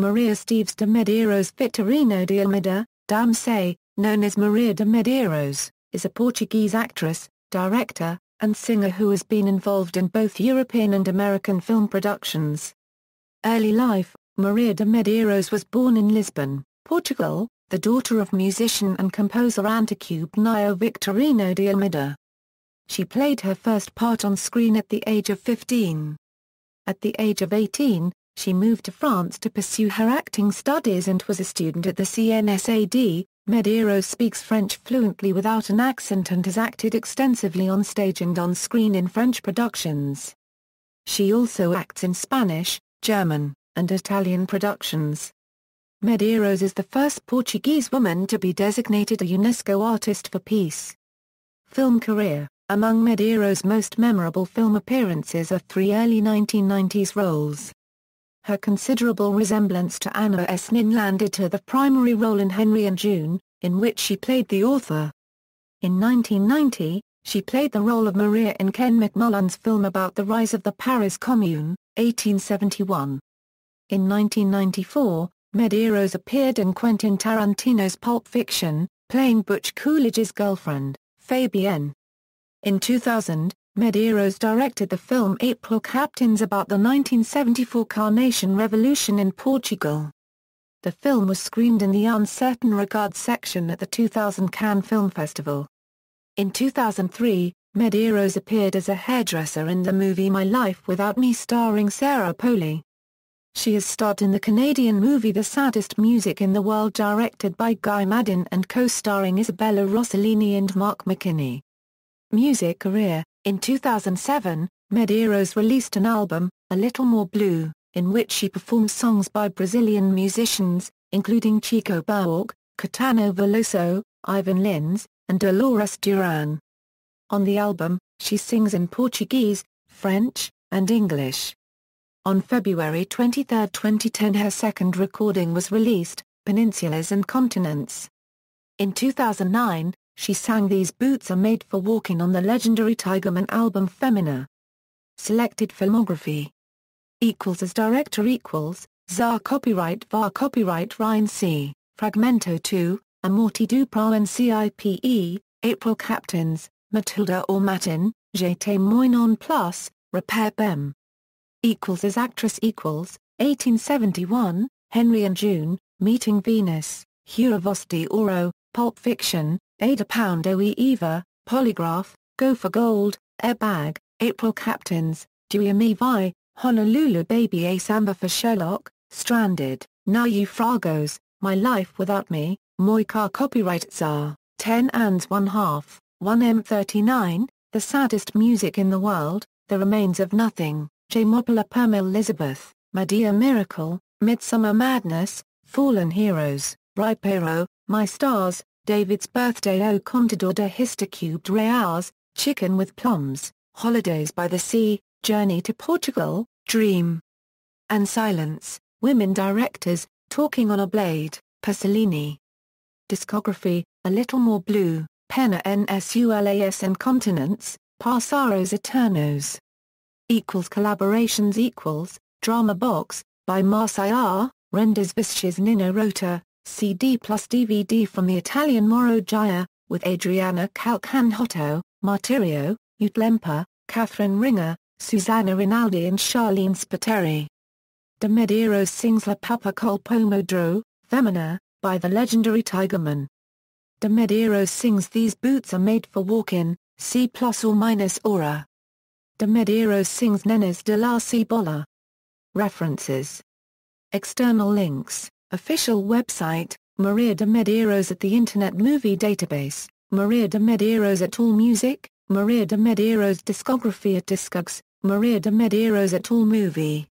Maria Steves de Medeiros Vitorino de Almeida, say, known as Maria de Medeiros, is a Portuguese actress, director, and singer who has been involved in both European and American film productions. Early life, Maria de Medeiros was born in Lisbon, Portugal, the daughter of musician and composer Nio Victorino de Almeida. She played her first part on screen at the age of 15. At the age of 18, she moved to France to pursue her acting studies and was a student at the CNSAD. Medeiros speaks French fluently without an accent and has acted extensively on stage and on screen in French productions. She also acts in Spanish, German, and Italian productions. Medeiros is the first Portuguese woman to be designated a UNESCO Artist for Peace. Film career Among Medeiros' most memorable film appearances are three early 1990s roles. Her considerable resemblance to Anna Esnin landed her the primary role in Henry and June, in which she played the author. In 1990, she played the role of Maria in Ken McMullen's film about the rise of the Paris Commune, 1871. In 1994, Medeiros appeared in Quentin Tarantino's Pulp Fiction, playing Butch Coolidge's girlfriend, Fabienne. In 2000, Medeiros directed the film April Captains about the 1974 Carnation Revolution in Portugal. The film was screened in the Uncertain Regards section at the 2000 Cannes Film Festival. In 2003, Medeiros appeared as a hairdresser in the movie My Life Without Me starring Sarah Polley. She has starred in the Canadian movie The Saddest Music in the World directed by Guy Madden and co-starring Isabella Rossellini and Mark McKinney. Music career in 2007, Medeiros released an album, A Little More Blue, in which she performs songs by Brazilian musicians, including Chico Buarque, Catano Veloso, Ivan Lins, and Dolores Duran. On the album, she sings in Portuguese, French, and English. On February 23, 2010 her second recording was released, Peninsulas and Continents. In 2009, she sang These Boots Are Made for Walking on the legendary Tigerman album Femina. Selected filmography. Equals as director equals, ZAR copyright var copyright Ryan C., Fragmento 2, Amorti du C.I.P.E. April Captains, Matilda or Matin, J'étais moi non plus, Repair Bem. Equals as actress equals, 1871, Henry and June, Meeting Venus, Vosti Oro, Pulp Fiction, Ada Pound Oe Eva, Polygraph, Go for Gold, Airbag, April Captains, Duyami Vi, Honolulu Baby a samba for Sherlock, Stranded, Now You Fragos, My Life Without Me, car. Copyright Tsar, 10 and 1 half, 1M39, The Saddest Music in the World, The Remains of Nothing, J. Mopola Permil Elizabeth, Medea Miracle, Midsummer Madness, Fallen Heroes, Ripero, My Stars, David's birthday au contador de histocubed reals, chicken with plums, holidays by the sea, journey to Portugal, dream. And silence, women directors, talking on a blade, Pasolini. Discography, a little more blue, Penna NSULAS and continents, Passaros Eternos. Equals collaborations equals, drama box, by Marcia, R, renders Visches Nino Rota, CD plus DVD from the Italian Moro Già, with Adriana Calcanhoto, Martirio, Utlempa, Catherine Ringer, Susanna Rinaldi and Charlene Spiteri. De Mediero sings La Papa Col Pomodoro, Femina, by the legendary Tigerman. De Mediero sings These Boots Are Made for Walking, C plus or minus aura. De Mediero sings Nenes de la Cibola. References. External links Official website, Maria de Medeiros at the Internet Movie Database, Maria de Medeiros at AllMusic, Maria de Medeiros discography at Discogs, Maria de Medeiros at AllMovie